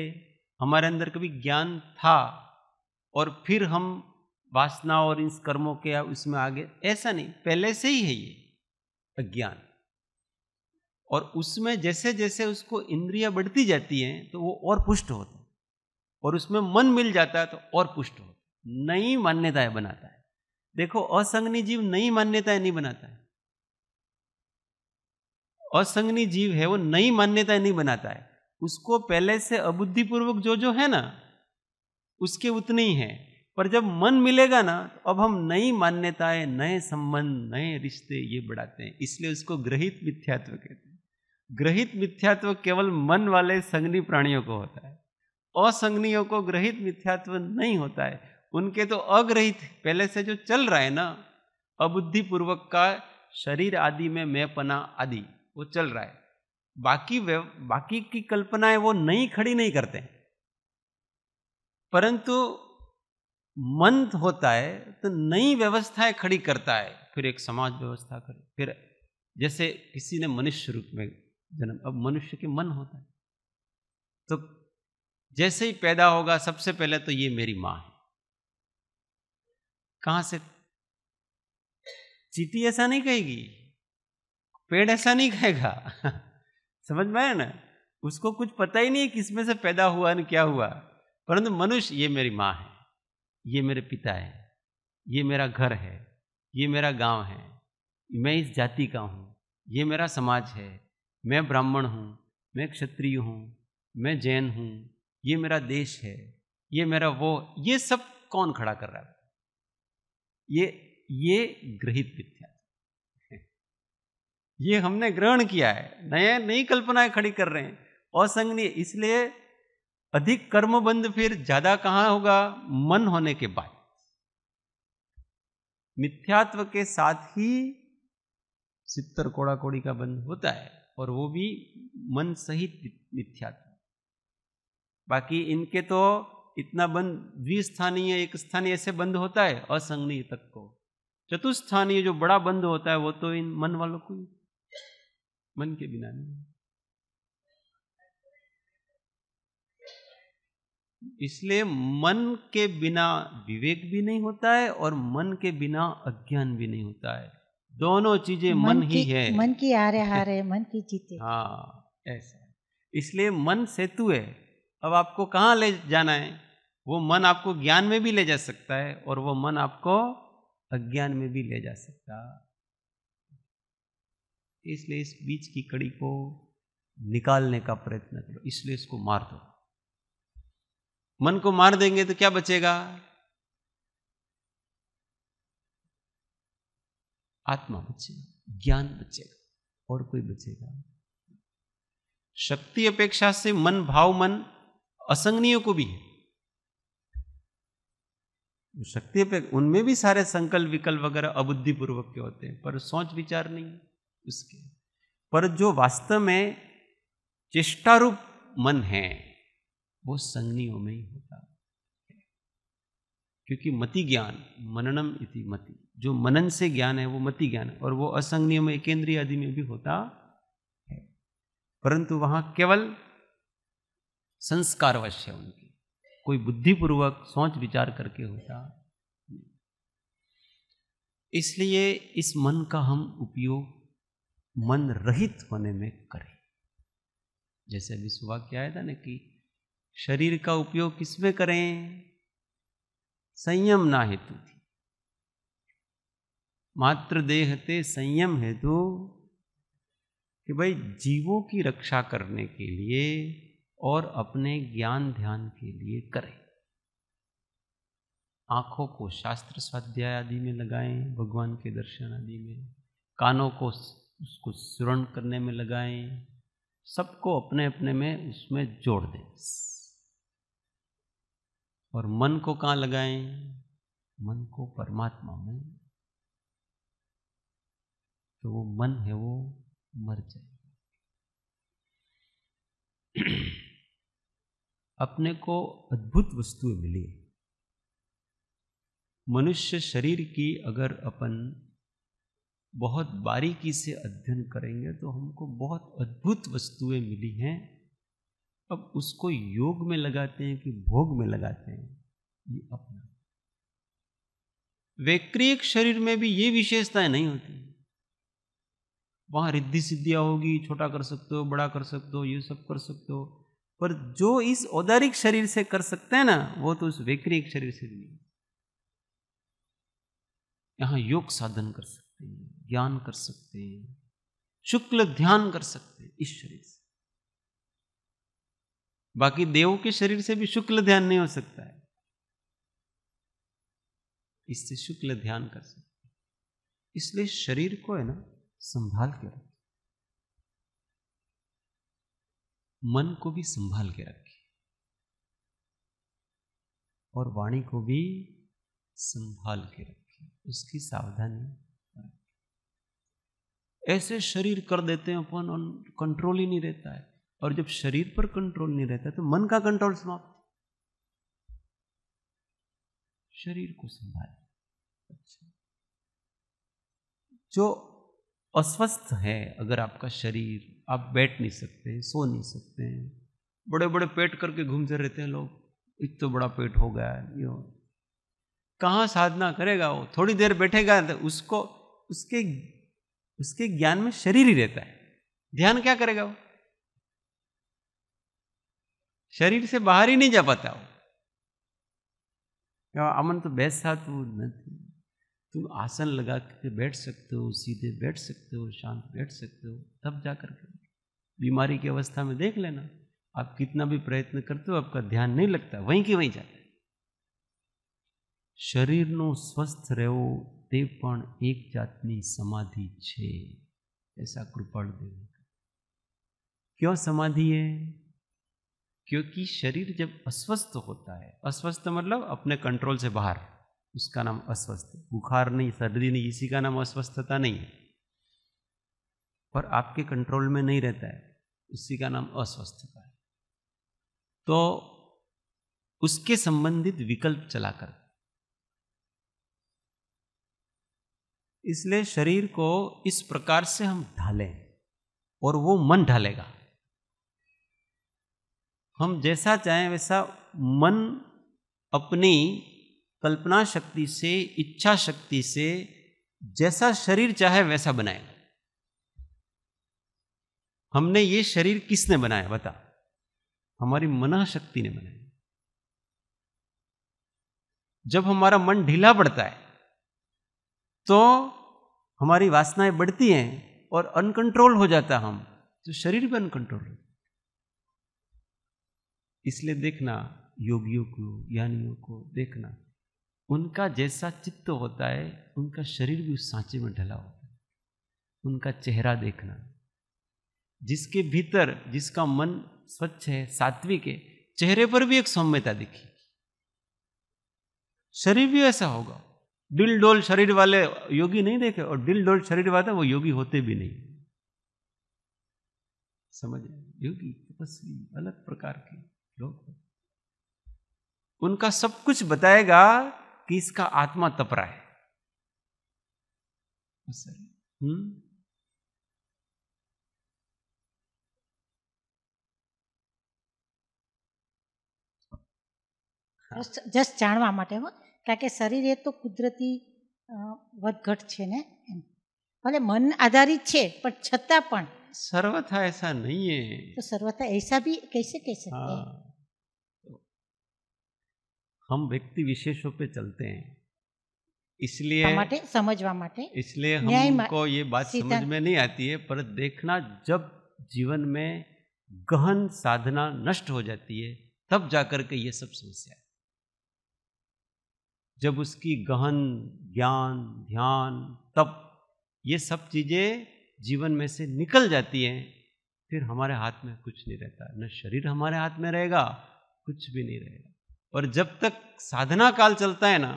હમારે અંદર કભી જ્ઞાન થા ઓર ફિર હમ वासना और इन कर्मों के उसमें आगे ऐसा नहीं पहले से ही है ये अज्ञान और उसमें जैसे जैसे उसको इंद्रिया बढ़ती जाती हैं तो वो और पुष्ट होता है और उसमें मन मिल जाता है तो और पुष्ट होता है नई मान्यताएं बनाता है देखो असंगनी जीव नई मान्यताएं नहीं बनाता है असंगनी जीव है वो नई मान्यताएं नहीं बनाता है उसको पहले से अबुद्धिपूर्वक जो जो है ना उसके उतने ही है पर जब मन मिलेगा ना तो अब हम नई मान्यताएं नए संबंध नए रिश्ते ये बढ़ाते हैं इसलिए उसको ग्रहित मिथ्यात्व कहते हैं ग्रहित मिथ्यात्व केवल मन वाले संगनी प्राणियों को होता है असंगनियों को ग्रहित मिथ्यात्व नहीं होता है उनके तो अग्रहित पहले से जो चल रहा है ना अबुद्धिपूर्वक का शरीर आदि में मैं पना आदि वो चल रहा है बाकी बाकी की कल्पनाएं वो नई खड़ी नहीं करते परंतु मंत होता है तो नई व्यवस्थाएं खड़ी करता है फिर एक समाज व्यवस्था खड़ी फिर जैसे किसी ने मनुष्य रूप में जन्म अब मनुष्य के मन होता है तो जैसे ही पैदा होगा सबसे पहले तो ये मेरी माँ है कहाँ से चीटी ऐसा नहीं कहेगी पेड़ ऐसा नहीं कहेगा समझ में आया ना उसको कुछ पता ही नहीं है किसमें से पैदा हुआ न क्या हुआ परंतु मनुष्य ये मेरी माँ है ये मेरे पिता है ये मेरा घर है ये मेरा गांव है मैं इस जाति का हूँ ये मेरा समाज है मैं ब्राह्मण हूँ मैं क्षत्रिय हूँ मैं जैन हूँ ये मेरा देश है ये मेरा वो ये सब कौन खड़ा कर रहा है ये ये ग्रहित मिथ्या ये हमने ग्रहण किया है नए नई कल्पनाएं खड़ी कर रहे हैं असंगनीय इसलिए अधिक कर्मबंध फिर ज्यादा कहां होगा मन होने के बाद मिथ्यात्व के साथ ही सितर कोड़ा कोड़ी का बंध होता है और वो भी मन सहित मिथ्यात्व बाकी इनके तो इतना बंद द्विस्थानीय एक स्थानीय ऐसे बंद होता है असंगनीय तक को चतुस्थानीय जो बड़ा बंद होता है वो तो इन मन वालों को मन के बिना नहीं इसलिए मन के बिना विवेक भी नहीं होता है और मन के बिना अज्ञान भी नहीं होता है दोनों चीजें मन, मन ही है मन की आ हारे मन की जीते हाँ ऐसा इसलिए मन सेतु है अब आपको कहाँ ले जाना है वो मन आपको ज्ञान में भी ले जा सकता है और वो मन आपको अज्ञान में भी ले जा सकता इसलिए इस बीच की कड़ी को निकालने का प्रयत्न करो इसलिए इसको मार दो मन को मार देंगे तो क्या बचेगा आत्मा बचेगा ज्ञान बचेगा और कोई बचेगा शक्ति अपेक्षा से मन भाव मन असंगनीय को भी है शक्ति अपेक्षा उनमें भी सारे संकल्प विकल्प वगैरह अबुद्धिपूर्वक के होते हैं पर सोच विचार नहीं उसके पर जो वास्तव में चेष्टारूप मन है वो संगनियों में ही होता है क्योंकि मति ज्ञान मननम इति मति जो मनन से ज्ञान है वो मति ज्ञान है और वो असंगनियों में केंद्रीय आदि में भी होता है परंतु वहां केवल संस्कार अवश्य उनकी कोई बुद्धिपूर्वक सोच विचार करके होता इसलिए इस मन का हम उपयोग मन रहित होने में करें जैसे अभी सुबह क्या आया था ना कि शरीर का उपयोग किसमें करें संयम ना हेतु थी मात्र देहते संयम हेतु तो कि भाई जीवों की रक्षा करने के लिए और अपने ज्ञान ध्यान के लिए करें आंखों को शास्त्र स्वाध्याय आदि में लगाएं भगवान के दर्शन आदि में कानों को उसको सुरण करने में लगाएं सबको अपने अपने में उसमें जोड़ दें और मन को कहाँ लगाएं मन को परमात्मा में तो वो मन है वो मर जाए अपने को अद्भुत वस्तुएं मिली मनुष्य शरीर की अगर अपन बहुत बारीकी से अध्ययन करेंगे तो हमको बहुत अद्भुत वस्तुएं मिली हैं अब उसको योग में लगाते हैं कि भोग में लगाते हैं ये अपना वैक्रियक शरीर में भी ये विशेषताएं नहीं होती वहां रिद्धि सिद्धियां होगी छोटा कर सकते हो बड़ा कर सकते हो ये सब कर सकते हो पर जो इस औदारिक शरीर से कर सकते हैं ना वो तो उस वैक्रियक शरीर से भी यहां योग साधन कर सकते हैं ज्ञान कर सकते हैं शुक्ल ध्यान कर सकते हैं इस शरीर से बाकी देव के शरीर से भी शुक्ल ध्यान नहीं हो सकता है इससे शुक्ल ध्यान कर सकते इसलिए शरीर को है ना संभाल के रखें मन को भी संभाल के रखें और वाणी को भी संभाल के रखें उसकी सावधानी ऐसे शरीर कर देते हैं अपन कंट्रोल ही नहीं रहता है और जब शरीर पर कंट्रोल नहीं रहता तो मन का कंट्रोल समाप्त शरीर को संभाले अच्छा जो अस्वस्थ है अगर आपका शरीर आप बैठ नहीं सकते सो नहीं सकते हैं बड़े बड़े पेट करके घूमते रहते हैं लोग इतना तो बड़ा पेट हो गया यो कहाँ साधना करेगा वो थोड़ी देर बैठेगा तो उसको उसके उसके ज्ञान में शरीर ही रहता है ध्यान क्या करेगा वो शरीर बाहर ही नहीं जा पाता પતાવો अमन तो बैसा तू नहीं तुम आसन लगा के बैठ सकते हो सीधे बैठ सकते हो शांत बैठ सकते हो तब जा करके बीमारी की अवस्था में देख लेना आप कितना भी प्रयत्न करते हो आपका ध्यान नहीं लगता वहीं के वहीं जाते नो स्वस्थ रहो ते पण एक जातनी समाधि छे ऐसा કૃપાળ देव क्यों समाधि है क्योंकि शरीर जब अस्वस्थ होता है अस्वस्थ मतलब अपने कंट्रोल से बाहर उसका नाम अस्वस्थ बुखार नहीं सर्दी नहीं इसी का नाम अस्वस्थता नहीं है पर आपके कंट्रोल में नहीं रहता है उसी का नाम अस्वस्थता है तो उसके संबंधित विकल्प चलाकर इसलिए शरीर को इस प्रकार से हम ढालें और वो मन ढालेगा हम जैसा चाहें वैसा मन अपनी कल्पना शक्ति से इच्छा शक्ति से जैसा शरीर चाहे वैसा बनाएगा हमने ये शरीर किसने बनाया बता हमारी मना शक्ति ने बनाया जब हमारा मन ढीला पड़ता है तो हमारी वासनाएं बढ़ती हैं और अनकंट्रोल हो जाता हम तो शरीर भी अनकंट्रोल हो इसलिए देखना योगियों को ज्ञानियों को देखना उनका जैसा चित्त होता है उनका शरीर भी उस सांचे में ढला होता है उनका चेहरा देखना जिसके भीतर जिसका मन स्वच्छ है सात्विक है चेहरे पर भी एक सौम्यता दिखी शरीर भी ऐसा होगा दिल डोल शरीर वाले योगी नहीं देखे और दिल डोल शरीर वाले वो योगी होते भी नहीं समझ योगी तपस्वी अलग प्रकार की लोग उनका सब कुछ बताएगा कि इसका आत्मा तप रहा है सर हम्म। जस्ट जाणवा हो કારણ કે શરીર એ તો કુદરતી વધઘટ છે ને એમ सर्वथा ऐसा नहीं है तो सर्वथा ऐसा भी कैसे कह सकते हाँ हम व्यक्ति विशेषों पे चलते हैं इसलिए समझवा माटे इसलिए हमको ये बात समझ में नहीं आती है पर देखना जब जीवन में गहन साधना नष्ट हो जाती है तब जाकर के ये सब समस्या है जब उसकी गहन ज्ञान ध्यान तप ये सब चीज़ें जीवन में से निकल जाती हैं फिर हमारे हाथ में कुछ नहीं रहता न शरीर हमारे हाथ में रहेगा कुछ भी नहीं रहेगा और जब तक साधना काल चलता है ना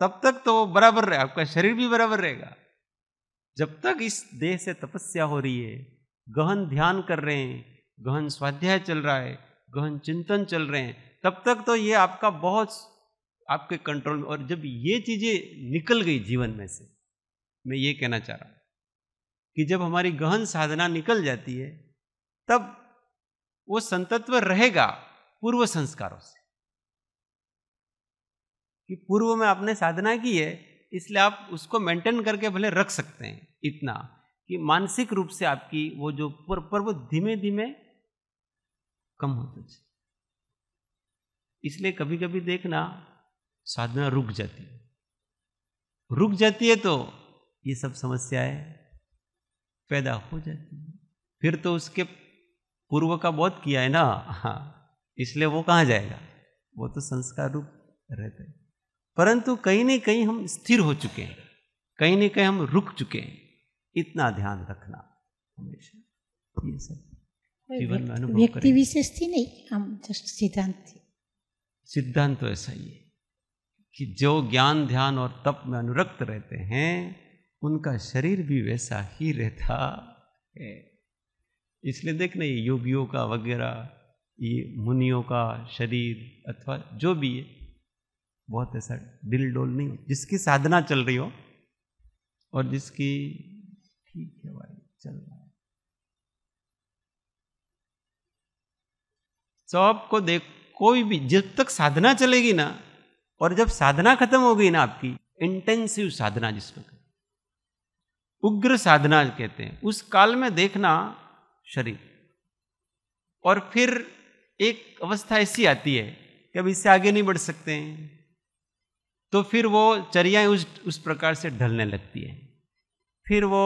तब तक तो वो बराबर रहे आपका शरीर भी बराबर रहेगा जब तक इस देह से तपस्या हो रही है गहन ध्यान कर रहे हैं गहन स्वाध्याय चल रहा है गहन चिंतन चल रहे हैं तब तक तो ये आपका बहुत आपके कंट्रोल में और जब ये चीज़ें निकल गई जीवन में से मैं ये कहना चाह रहा हूँ कि जब हमारी गहन साधना निकल जाती है तब वो संतत्व रहेगा पूर्व संस्कारों से कि पूर्व में आपने साधना की है इसलिए आप उसको मेंटेन करके भले रख सकते हैं इतना कि मानसिक रूप से आपकी वो जो पर, पर वो धीमे धीमे कम होता है इसलिए कभी कभी देखना साधना रुक जाती है रुक जाती है तो ये सब समस्याएं पैदा हो जाती है फिर तो उसके पूर्व का बहुत किया है ना हाँ इसलिए वो कहाँ जाएगा वो तो संस्कार रूप रहता है परंतु कहीं ना कहीं हम स्थिर हो चुके हैं कहीं ना कहीं हम रुक चुके हैं इतना ध्यान रखना हमेशा ये सब जीवन में अनुभव व्यक्ति विशेष थी नहीं हम जस्ट सिद्धांत सिद्धांत तो ऐसा ही है कि जो ज्ञान ध्यान और तप में अनुरक्त रहते हैं उनका शरीर भी वैसा ही रहता है इसलिए देखना ये योगियों का वगैरह ये मुनियों का शरीर अथवा जो भी है बहुत ऐसा दिल डोल नहीं जिसकी साधना चल रही हो और जिसकी ठीक है भाई चल रहा है सबको देख कोई भी जब तक साधना चलेगी ना और जब साधना खत्म हो गई ना आपकी इंटेंसिव साधना जिसमें उग्र साधना कहते हैं उस काल में देखना शरीर और फिर एक अवस्था ऐसी आती है कि अब इससे आगे नहीं बढ़ सकते हैं तो फिर वो चर्याएं उस उस प्रकार से ढलने लगती है फिर वो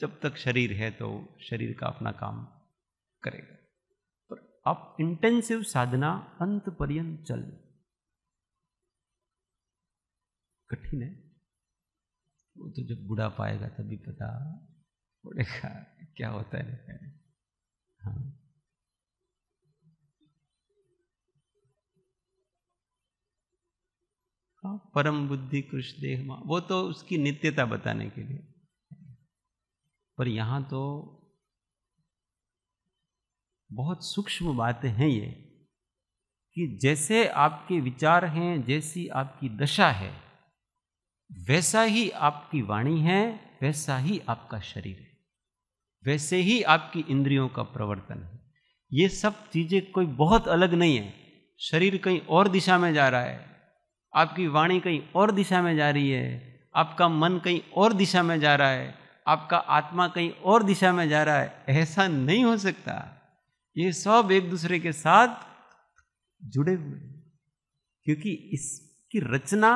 जब तक शरीर है तो शरीर का अपना काम करेगा पर आप इंटेंसिव साधना अंत पर्यंत चल कठिन है वो तो जब बुढ़ा पाएगा तभी पता पड़ेगा क्या होता है हाँ, हाँ परम बुद्धि कृष्ण देह वो तो उसकी नित्यता बताने के लिए पर यहां तो बहुत सूक्ष्म बातें हैं ये कि जैसे आपके विचार हैं जैसी आपकी दशा है वैसा ही आपकी वाणी है वैसा ही आपका शरीर है वैसे ही आपकी इंद्रियों का प्रवर्तन है ये सब चीज़ें कोई बहुत अलग नहीं है शरीर कहीं और दिशा में जा रहा है आपकी वाणी कहीं और दिशा में जा रही है आपका मन कहीं और दिशा में जा रहा है आपका आत्मा कहीं और दिशा में जा रहा है ऐसा नहीं हो सकता ये सब एक दूसरे के साथ जुड़े हुए क्योंकि इसकी रचना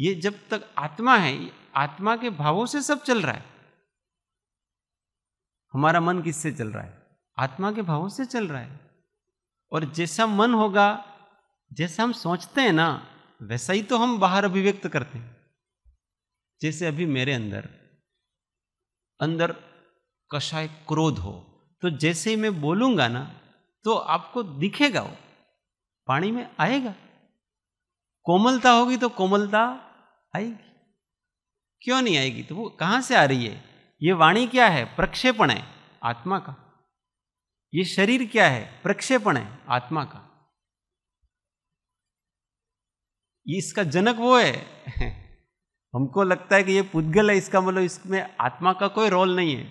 ये जब तक आत्मा है आत्मा के भावों से सब चल रहा है हमारा मन किससे चल रहा है आत्मा के भावों से चल रहा है और जैसा मन होगा जैसा हम सोचते हैं ना वैसा ही तो हम बाहर अभिव्यक्त करते हैं जैसे अभी मेरे अंदर अंदर कषाय क्रोध हो तो जैसे ही मैं बोलूंगा ना तो आपको दिखेगा वो पानी में आएगा कोमलता होगी तो कोमलता आएगी क्यों नहीं आएगी तो वो कहां से आ रही है ये वाणी क्या है प्रक्षेपण है आत्मा का ये शरीर क्या है प्रक्षेपण है आत्मा का ये इसका जनक वो है हमको लगता है कि ये पुद्गल है इसका मतलब इसमें आत्मा का कोई रोल नहीं है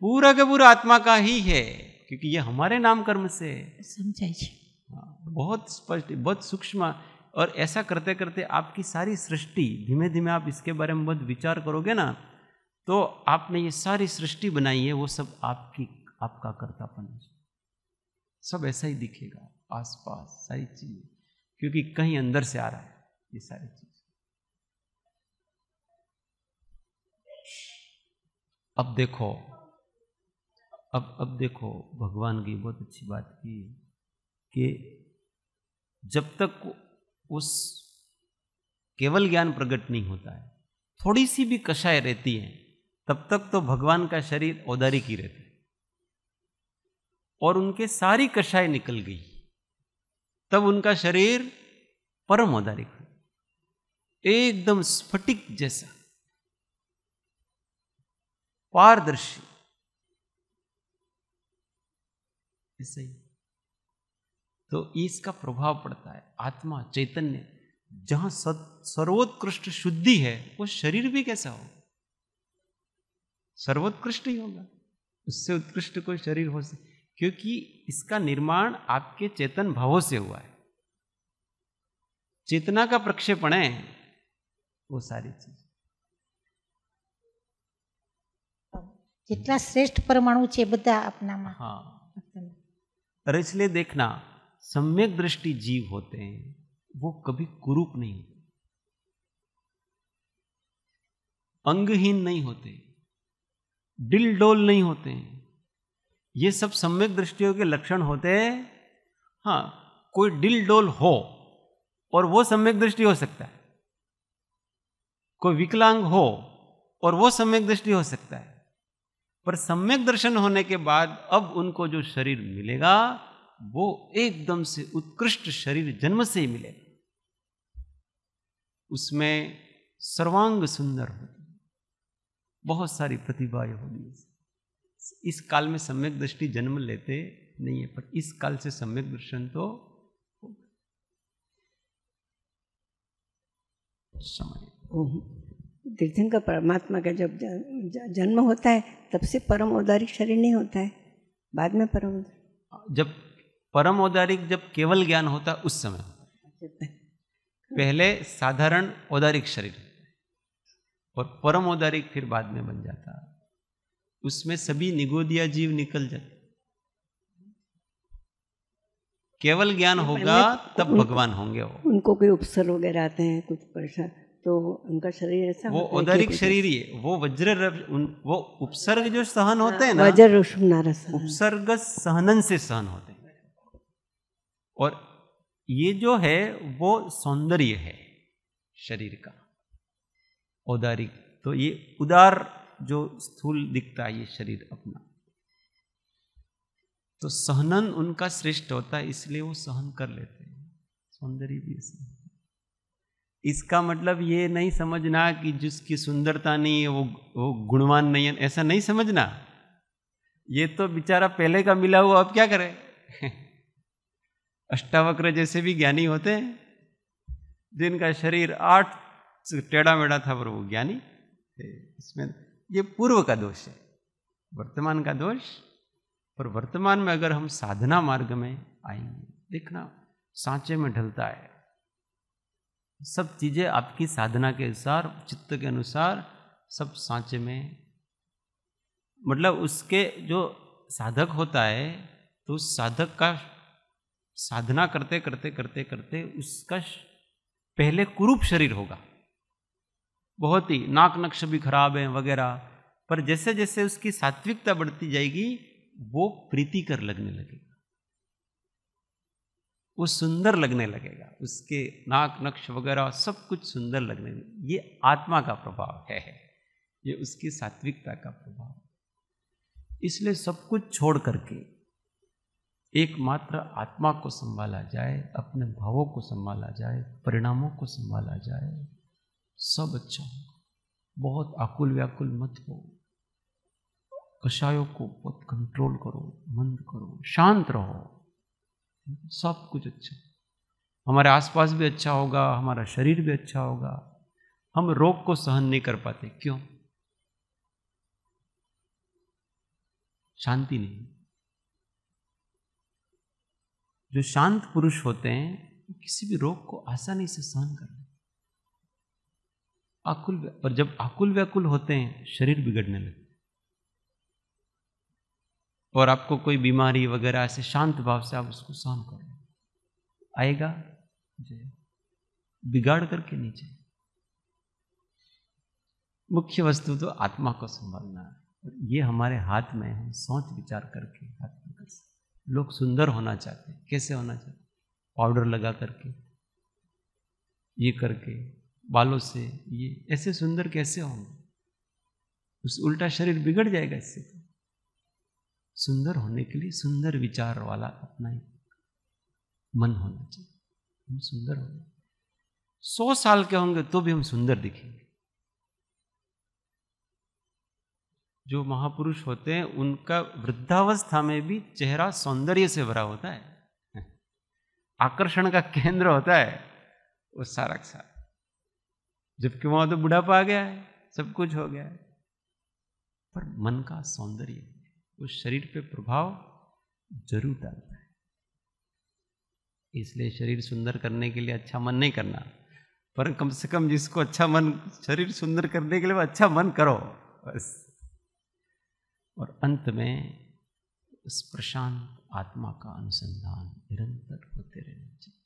पूरा का पूरा आत्मा का ही है क्योंकि ये हमारे नाम कर्म से है समझाइए हाँ, बहुत स्पष्ट बहुत सूक्ष्म और ऐसा करते करते आपकी सारी सृष्टि धीमे धीमे आप इसके बारे में बहुत विचार करोगे ना तो आपने ये सारी सृष्टि बनाई है वो सब आपकी आपका करतापन है सब ऐसा ही दिखेगा आसपास सारी चीज़ें क्योंकि कहीं अंदर से आ रहा है ये सारी चीज़ अब देखो अब अब देखो भगवान की बहुत अच्छी बात की कि जब तक उस केवल ज्ञान प्रकट नहीं होता है थोड़ी सी भी कषाय रहती है तब तक तो भगवान का शरीर औदारी की रहती है और उनके सारी कषाय निकल गई तब उनका शरीर परम औदारिक एकदम स्फटिक जैसा पारदर्शी ऐसा ही तो इसका प्रभाव पड़ता है आत्मा चैतन्य जहां सर्वोत्कृष्ट शुद्धि है वो शरीर भी कैसा हो सर्वोत्कृष्ट ही होगा उससे उत्कृष्ट कोई शरीर हो सके क्योंकि इसका निर्माण आपके चेतन भावों से हुआ है चेतना का प्रक्षेपण है वो सारी चीज कितना श्रेष्ठ परमाणु છે अपना આપનામાં હા हाँ। अच्छा। देखना सम्यक दृष्टि जीव होते हैं वो कभी कुरूप नहीं होते अंगहीन नहीं होते डिल डोल नहीं होते ये सब सम्यक दृष्टियों के लक्षण होते हैं हाँ कोई डिल डोल हो और वो सम्यक दृष्टि हो सकता है कोई विकलांग हो और वो सम्यक दृष्टि हो सकता है पर सम्यक दर्शन होने के बाद अब उनको जो शरीर मिलेगा वो एकदम से उत्कृष्ट शरीर जन्म से ही मिले उसमें सर्वांग सुंदर होती बहुत सारी प्रतिभाएं होगी इस काल में सम्यक दृष्टि जन्म लेते नहीं है पर इस काल से सम्यक दर्शन तो समय का परमात्मा का जब जन्म होता है तब से परम औदारिक शरीर नहीं होता है बाद में परम जब परम औदारिक जब केवल ज्ञान होता उस समय पहले साधारण औदारिक शरीर और परम औदारिक फिर बाद में बन जाता उसमें सभी निगोदिया जीव निकल जाते केवल ज्ञान होगा तब भगवान होंगे वो उनको कोई उपसर वगैरह आते हैं कुछ परेशान तो उनका शरीर ऐसा वो औदारिक शरीर ही है वो वज्र वो उपसर्ग जो सहन होते हैं ना वज्र उपसर्ग सहनन से सहन होते हैं और ये जो है वो सौंदर्य है शरीर का औदारिक तो ये उदार जो स्थूल दिखता है ये शरीर अपना तो सहनन उनका श्रेष्ठ होता है इसलिए वो सहन कर लेते हैं सौंदर्य भी ऐसा इसका मतलब ये नहीं समझना कि जिसकी सुंदरता नहीं है वो वो गुणवान नहीं है ऐसा नहीं समझना ये तो बेचारा पहले का मिला हुआ अब क्या करे अष्टावक्र जैसे भी ज्ञानी होते हैं जिनका शरीर आठ टेढ़ा मेढ़ा था पर वो ज्ञानी थे इसमें ये पूर्व का दोष है वर्तमान का दोष पर वर्तमान में अगर हम साधना मार्ग में आएंगे देखना सांचे में ढलता है सब चीज़ें आपकी साधना के अनुसार चित्त के अनुसार सब सांचे में मतलब उसके जो साधक होता है तो उस साधक का साधना करते करते करते करते उसका पहले कुरूप शरीर होगा बहुत ही नाक नक्श भी खराब है वगैरह पर जैसे जैसे उसकी सात्विकता बढ़ती जाएगी वो प्रीतिकर लगने लगेगा वो सुंदर लगने लगेगा उसके नाक नक्श वगैरह सब कुछ सुंदर लगने लगे ये आत्मा का प्रभाव है ये उसकी सात्विकता का प्रभाव इसलिए सब कुछ छोड़ करके एकमात्र आत्मा को संभाला जाए अपने भावों को संभाला जाए परिणामों को संभाला जाए सब अच्छा हो बहुत आकुल व्याकुल मत हो कषायों को बहुत कंट्रोल करो मंद करो शांत रहो सब कुछ अच्छा हमारे आसपास भी अच्छा होगा हमारा शरीर भी अच्छा होगा हम रोग को सहन नहीं कर पाते क्यों शांति नहीं जो शांत पुरुष होते हैं वो किसी भी रोग को आसानी से सहन कर लेते आकुल और जब आकुल व्याकुल होते हैं शरीर बिगड़ने लगते और आपको कोई बीमारी वगैरह ऐसे शांत भाव से आप उसको सहन करो आएगा जो बिगाड़ करके नीचे मुख्य वस्तु तो आत्मा को संभालना है ये हमारे हाथ में है सोच विचार करके हाथ लोग सुंदर होना चाहते हैं कैसे होना चाहते पाउडर लगा करके ये करके बालों से ये ऐसे सुंदर कैसे होंगे उस उल्टा शरीर बिगड़ जाएगा इससे सुंदर होने के लिए सुंदर विचार वाला अपना ही मन होना चाहिए हम सुंदर होंगे सौ साल के होंगे तो भी हम सुंदर दिखेंगे जो महापुरुष होते हैं उनका वृद्धावस्था में भी चेहरा सौंदर्य से भरा होता है आकर्षण का केंद्र होता है वो सारा का सारा जबकि वहां तो बुढ़ापा आ गया है सब कुछ हो गया है पर मन का सौंदर्य उस शरीर पे प्रभाव जरूर डालता है इसलिए शरीर सुंदर करने के लिए अच्छा मन नहीं करना पर कम से कम जिसको अच्छा मन शरीर सुंदर करने के लिए अच्छा मन करो बस और अंत में उस प्रशांत आत्मा का अनुसंधान निरंतर होते रहना चाहिए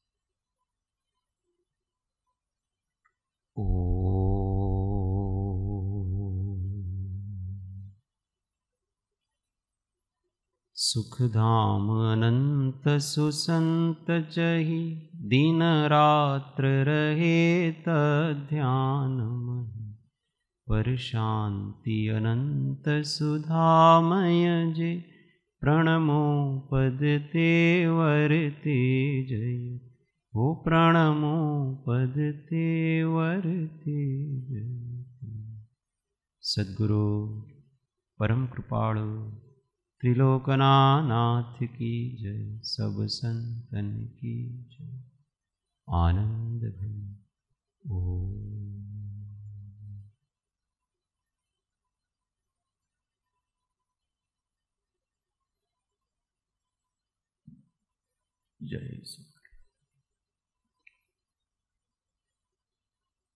सुखधाम अनंत सुसंत चही दिन रात्र रहे त मही पर परशान्ति अनन्तसुधामय जे वर ते जय ओ वर वरते जय सद्गुरु परम कृपाणु त्रिलोकनाथ की जय सब संतन की जय आनंद घन E é isso.